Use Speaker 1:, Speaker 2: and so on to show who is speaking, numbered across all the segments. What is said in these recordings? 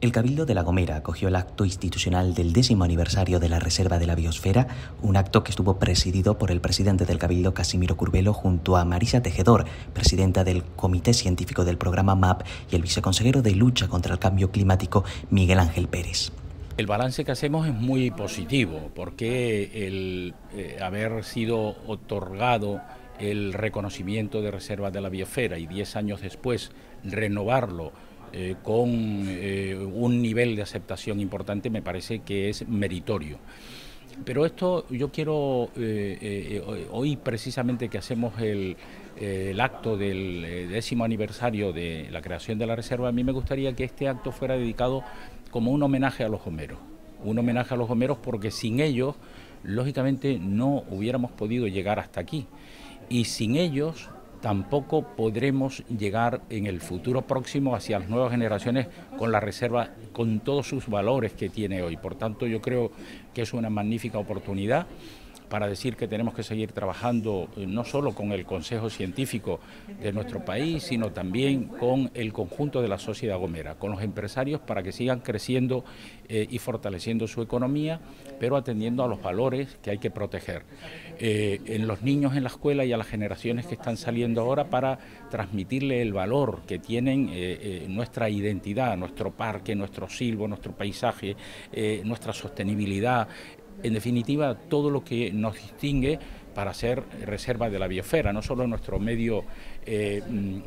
Speaker 1: El Cabildo de La Gomera acogió el acto institucional del décimo aniversario de la Reserva de la Biosfera, un acto que estuvo presidido por el presidente del Cabildo Casimiro Curbelo junto a Marisa Tejedor, presidenta del Comité Científico del Programa MAP y el viceconsejero de Lucha contra el Cambio Climático, Miguel Ángel Pérez. El balance que hacemos es muy positivo porque el eh, haber sido otorgado el reconocimiento de Reserva de la Biosfera y diez años después renovarlo eh, con eh, un nivel de aceptación importante me parece que es meritorio. Pero esto yo quiero, eh, hoy precisamente que hacemos el, el acto del décimo aniversario de la creación de la Reserva, a mí me gustaría que este acto fuera dedicado como un homenaje a los homeros. Un homenaje a los homeros porque sin ellos, lógicamente, no hubiéramos podido llegar hasta aquí. Y sin ellos tampoco podremos llegar en el futuro próximo hacia las nuevas generaciones con la reserva, con todos sus valores que tiene hoy. Por tanto, yo creo que es una magnífica oportunidad para decir que tenemos que seguir trabajando eh, no solo con el Consejo Científico de nuestro país, sino también con el conjunto de la sociedad gomera, con los empresarios para que sigan creciendo eh, y fortaleciendo su economía, pero atendiendo a los valores que hay que proteger. Eh, en los niños en la escuela y a las generaciones que están saliendo ahora para transmitirle el valor que tienen nuestra identidad, nuestro parque, nuestro silbo, nuestro paisaje, nuestra sostenibilidad, en definitiva, todo lo que nos distingue para ser reserva de la biosfera, no solo nuestro medio eh,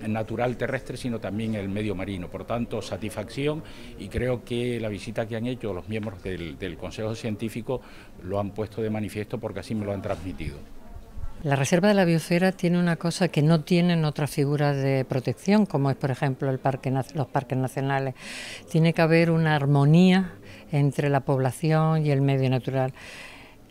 Speaker 1: natural terrestre, sino también el medio marino. Por tanto, satisfacción y creo que la visita que han hecho los miembros del Consejo Científico lo han puesto de manifiesto porque así me lo han transmitido.
Speaker 2: La Reserva de la Biosfera tiene una cosa que no tienen otras figuras de protección, como es, por ejemplo, los parques nacionales. Tiene que haber una armonía entre la población y el medio natural.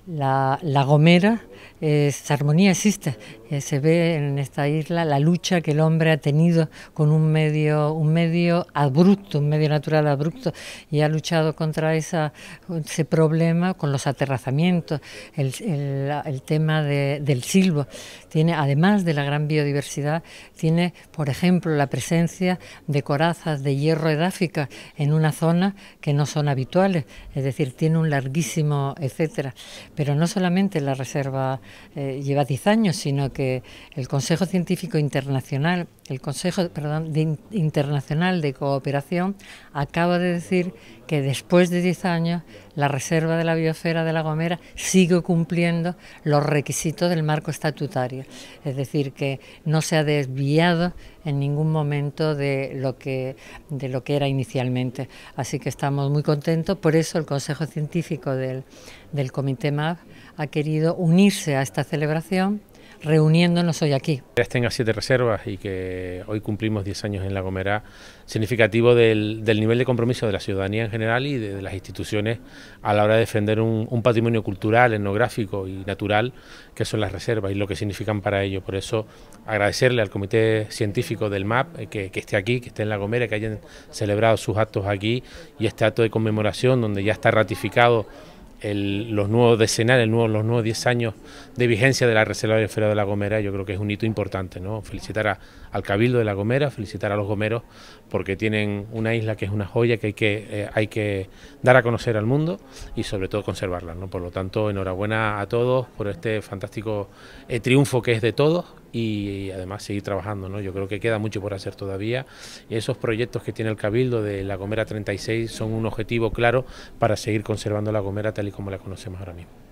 Speaker 2: La, Gomera, es, armonía existe. Eh, se ve en esta isla la lucha que el hombre ha tenido con un medio, un medio abrupto, un medio natural abrupto, y ha luchado contra ese problema con los aterrazamientos, el, tema del silbo. Tiene, además de la gran biodiversidad, tiene, por ejemplo, la presencia de corazas de hierro edáfica en una zona que no son habituales, es decir, tiene un larguísimo, etcétera pero no solamente la reserva eh, lleva 10 años, sino que el Consejo Científico Internacional el Consejo Internacional de Cooperación acaba de decir que después de 10 años la Reserva de la Biosfera de La Gomera sigue cumpliendo los requisitos del marco estatutario, es decir, que no se ha desviado en ningún momento de lo que, de lo que era inicialmente. Así que estamos muy contentos, por eso el Consejo Científico del, del Comité MAP ha querido unirse a esta celebración reuniéndonos hoy aquí.
Speaker 3: Tenga siete reservas y que hoy cumplimos 10 años en La Gomera, significativo del, nivel de compromiso de la ciudadanía en general y de, las instituciones a la hora de defender un, patrimonio cultural, etnográfico y natural que son las reservas y lo que significan para ello. Por eso agradecerle al Comité Científico del MAP eh, que, que esté aquí, que esté en La Gomera, que hayan celebrado sus actos aquí y este acto de conmemoración donde ya está ratificado el, los nuevos decenales, los nuevos 10 años de vigencia de la Reserva de de La Gomera, yo creo que es un hito importante. ¿no? Felicitar al Cabildo de La Gomera, felicitar a los gomeros, porque tienen una isla que es una joya que hay que, eh, hay que dar a conocer al mundo y sobre todo conservarla. ¿no? Por lo tanto, enhorabuena a todos por este fantástico eh, triunfo que es de todos y además seguir trabajando. ¿no? Yo creo que queda mucho por hacer todavía. Esos proyectos que tiene el Cabildo de La Gomera 36 son un objetivo claro para seguir conservando La Gomera tal y como la conocemos ahora mismo.